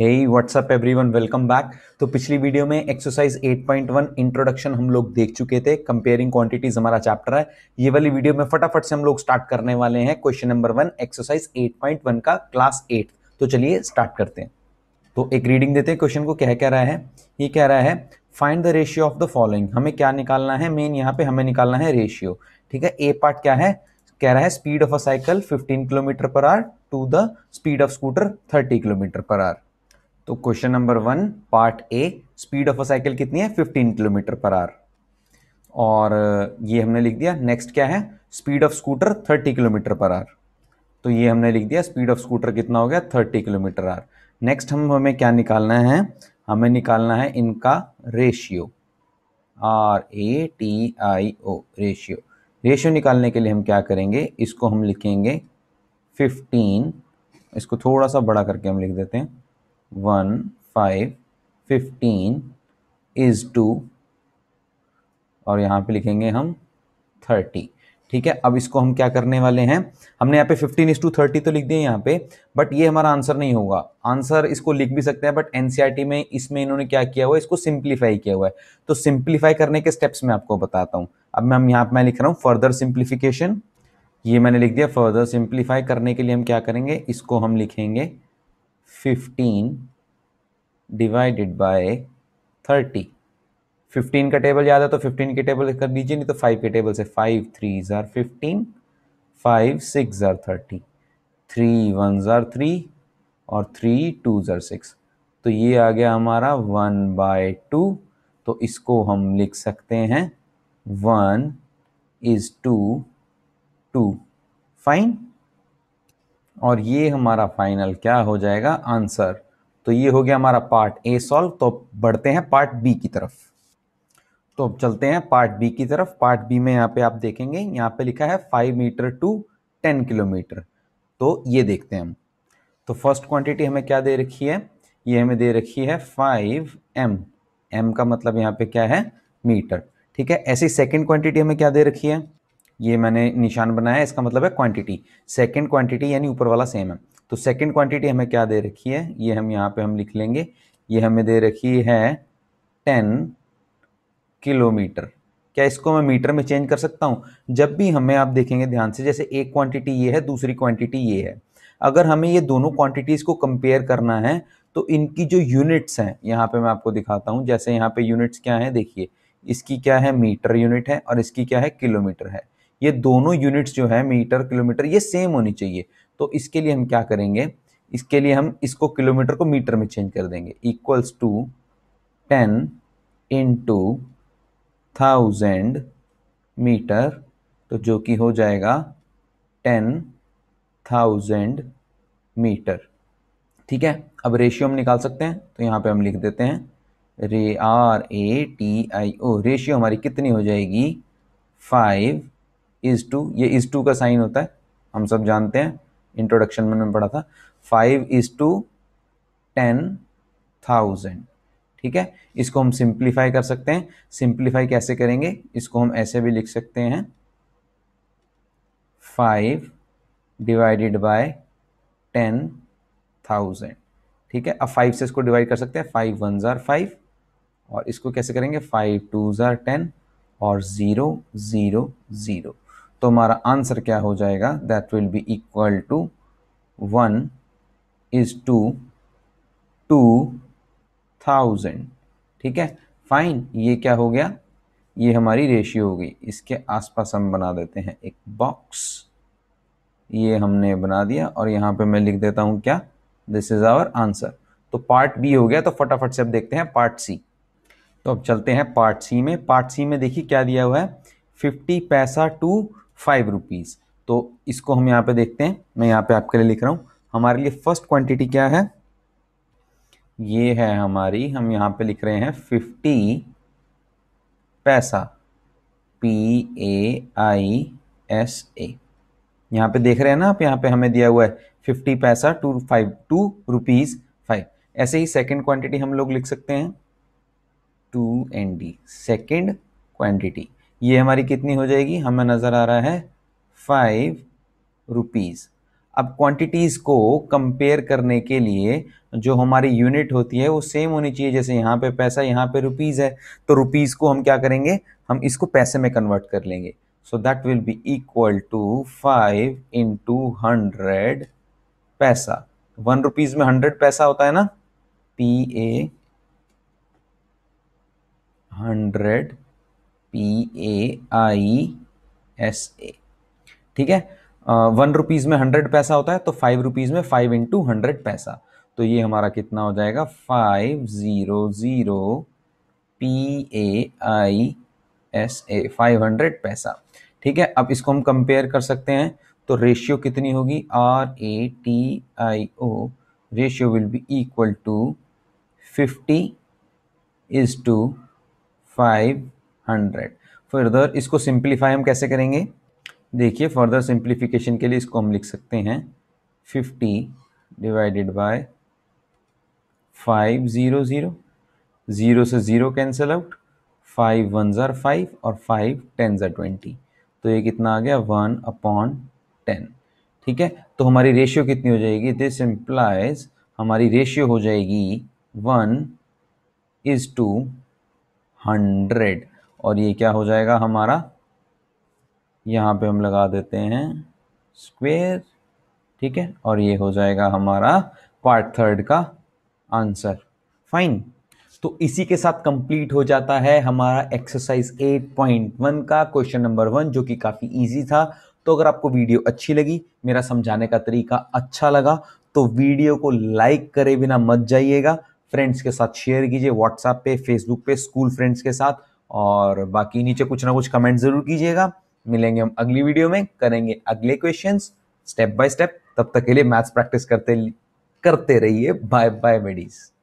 हे what's up everyone welcome back तो पिछली video में एक्सरसाइज 8.1 इंट्रोडक्शन हम लोग देख चुके थे कंपेयरिंग क्वांटिटीज हमारा चैप्टर है ये वाली वीडियो में फटाफट से हम लोग स्टार्ट करने वाले हैं क्वेश्चन नंबर वन एक्सरसाइज 8.1 का क्लास एट तो चलिए स्टार्ट करते हैं तो एक रीडिंग देते हैं क्वेश्चन को क्या कह रहा है ये कह रहा है find the ratio of the following हमें क्या निकालना है मेन यहाँ पे हमें निकालना है रेशियो ठीक है ए पार्ट क्या है कह रहा है speed of a cycle 15 kilometre per hour to the speed of scooter 30 kilometre per hour तो question number one part A speed of a cycle कितनी है 15 किलोमीटर पर आर और ये हमने लिख दिया नेक्स्ट क्या है speed of scooter 30 kilometre per hour तो ये हमने लिख दिया स्पीड ऑफ स्कूटर कितना हो गया 30 किलोमीटर आर नेक्स्ट हम हमें क्या निकालना है हमें निकालना है इनका ratio R A T I O ratio ratio निकालने के लिए हम क्या करेंगे इसको हम लिखेंगे 15 इसको थोड़ा सा बड़ा करके हम लिख देते हैं one five fifteen is to और यहाँ पे लिखेंगे हम थर्टी ठीक है अब इसको हम क्या करने वाले हैं हमने यहाँ पे फिफ्टीन इज टू थर्टी तो लिख दिया यहाँ पे बट ये हमारा आंसर नहीं होगा आंसर इसको लिख भी सकते हैं बट टी e में इसमें इन्होंने क्या किया हुआ है इसको सिंप्लीफाई किया हुआ है तो सिंप्लीफाई करने के स्टेप्स मैं आपको बताता हूँ अब मैं हम यहाँ पर मैं लिख रहा हूँ फर्दर सिंप्लीफिकेशन ये मैंने लिख दिया फर्दर सिंप्लीफाई करने के लिए हम क्या करेंगे इसको हम लिखेंगे fifteen divided by thirty fifteen का टेबल याद है तो फिफ्टीन के टेबल कर दीजिए नहीं तो फाइव के टेबल से five three are fifteen five six are thirty three one are three और थ्री टू ज़ार सिक्स तो ये आ गया हमारा वन बाय टू तो इसको हम लिख सकते हैं one is to two fine और ये हमारा फाइनल क्या हो जाएगा आंसर तो ये हो गया हमारा पार्ट ए सॉल्व तो बढ़ते हैं पार्ट बी की तरफ तो अब चलते हैं पार्ट बी की तरफ पार्ट बी में यहाँ पे आप देखेंगे यहाँ पे लिखा है five metre to ten kilometre तो ये देखते हैं हम तो फर्स्ट क्वांटिटी हमें क्या दे रखी है ये हमें दे रखी है फाइव एम एम का मतलब यहाँ पे क्या है मीटर ठीक है ऐसी सेकेंड क्वांटिटी हमें क्या दे रखी है ये मैंने निशान बनाया है इसका मतलब है क्वांटिटी सेकंड क्वांटिटी यानी ऊपर वाला सेम है तो सेकंड क्वांटिटी हमें क्या दे रखी है ये हम यहाँ पे हम लिख लेंगे ये हमें दे रखी है टेन किलोमीटर क्या इसको मैं मीटर में चेंज कर सकता हूँ जब भी हमें आप देखेंगे ध्यान से जैसे एक क्वांटिटी ये है दूसरी क्वांटिटी ये है अगर हमें ये दोनों क्वांटिटीज़ को कंपेयर करना है तो इनकी जो यूनिट्स हैं यहाँ पे मैं आपको दिखाता हूँ जैसे यहाँ पे यूनिट्स क्या हैं देखिए इसकी क्या है मीटर यूनिट है और इसकी क्या है किलोमीटर है ये दोनों यूनिट्स जो है मीटर किलोमीटर ये सेम होनी चाहिए तो इसके लिए हम क्या करेंगे इसके लिए हम इसको किलोमीटर को मीटर में चेंज कर देंगे equals to ten into thousand metre तो जो कि हो जाएगा टेन थाउजेंड मीटर ठीक है अब रेशियो हम निकाल सकते हैं तो यहाँ पे हम लिख देते हैं रे R A T I O ratio हमारी कितनी हो जाएगी फाइव इज टू ये इज टू का साइन होता है हम सब जानते हैं इंट्रोडक्शन में पढ़ा था five is to ten thousand ठीक है इसको हम सिंप्लीफाई कर सकते हैं सिंप्लीफाई कैसे करेंगे इसको हम ऐसे भी लिख सकते हैं five divided by ten thousand ठीक है अब फाइव से इसको डिवाइड कर सकते हैं फाइव वन ज़ार फाइव और इसको कैसे करेंगे फाइव टू ज़ार टेन और ज़ीरो ज़ीरो ज़ीरो तो हमारा आंसर क्या हो जाएगा that will be equal to one is to two thousand ठीक है फाइन ये क्या हो गया ये हमारी रेशियो हो गई इसके आसपास हम बना देते हैं एक बॉक्स ये हमने बना दिया और यहाँ पे मैं लिख देता हूँ क्या दिस इज़ आवर आंसर तो पार्ट बी हो गया तो फटाफट से अब देखते हैं पार्ट सी तो अब चलते हैं पार्ट सी में पार्ट सी में देखिए क्या दिया हुआ है fifty paisa to five rupees तो इसको हम यहाँ पे देखते हैं मैं यहाँ पे आपके लिए लिख रहा हूँ हमारे लिए फर्स्ट क्वांटिटी क्या है ये है हमारी हम यहाँ पे लिख रहे हैं फिफ्टी पैसा पी ए आई एस ए यहाँ पे देख रहे हैं ना आप यहाँ पे हमें दिया हुआ है fifty paisa to five to rupees five ऐसे ही सेकेंड क्वांटिटी हम लोग लिख सकते हैं two N D second quantity ये हमारी कितनी हो जाएगी हमें नज़र आ रहा है फाइव रुपीज़ अब क्वांटिटीज़ को कंपेयर करने के लिए जो हमारी यूनिट होती है वो सेम होनी चाहिए जैसे यहाँ पे पैसा यहाँ पे रुपीज़ है तो रुपीज़ को हम क्या करेंगे हम इसको पैसे में कन्वर्ट कर लेंगे so that will be equal to five into hundred paisa one rupees में हंड्रेड पैसा होता है ना P A hundred P A I S A ठीक है वन uh, रुपीज़ में हंड्रेड पैसा होता है तो फाइव रुपीज़ में फाइव इंटू हंड्रेड पैसा तो ये हमारा कितना हो जाएगा five zero zero P A I S A five hundred paisa ठीक है अब इसको हम कंपेयर कर सकते हैं तो रेशियो कितनी होगी R A T I O ratio will be equal to fifty is to five hundred further इसको सिंप्लीफाई हम कैसे करेंगे देखिए फर्दर सिंप्लीफिकेशन के लिए इसको हम लिख सकते हैं fifty divided by five zero zero zero से zero cancel out five one are five और फाइव टेन ज़ार ट्वेंटी तो ये कितना आ गया वन अपॉन टेन ठीक है तो हमारी रेशियो कितनी हो जाएगी दिस इम्प्लाइज हमारी रेशियो हो जाएगी वन इज़ टू हंड्रेड और ये क्या हो जाएगा हमारा यहाँ पे हम लगा देते हैं स्क्वेयर ठीक है और ये हो जाएगा हमारा पार्ट थर्ड का आंसर फाइन तो इसी के साथ कंप्लीट हो जाता है हमारा एक्सरसाइज 8.1 का क्वेश्चन नंबर वन जो कि काफ़ी इजी था तो अगर आपको वीडियो अच्छी लगी मेरा समझाने का तरीका अच्छा लगा तो वीडियो को लाइक करे बिना मत जाइएगा फ्रेंड्स के साथ शेयर कीजिए व्हाट्सएप पे फेसबुक पे स्कूल फ्रेंड्स के साथ और बाकी नीचे कुछ ना कुछ कमेंट जरूर कीजिएगा मिलेंगे हम अगली वीडियो में करेंगे अगले क्वेश्चन स्टेप बाय स्टेप तब तक के लिए मैथ्स प्रैक्टिस करते करते रहिए बाय बाय मेडीज़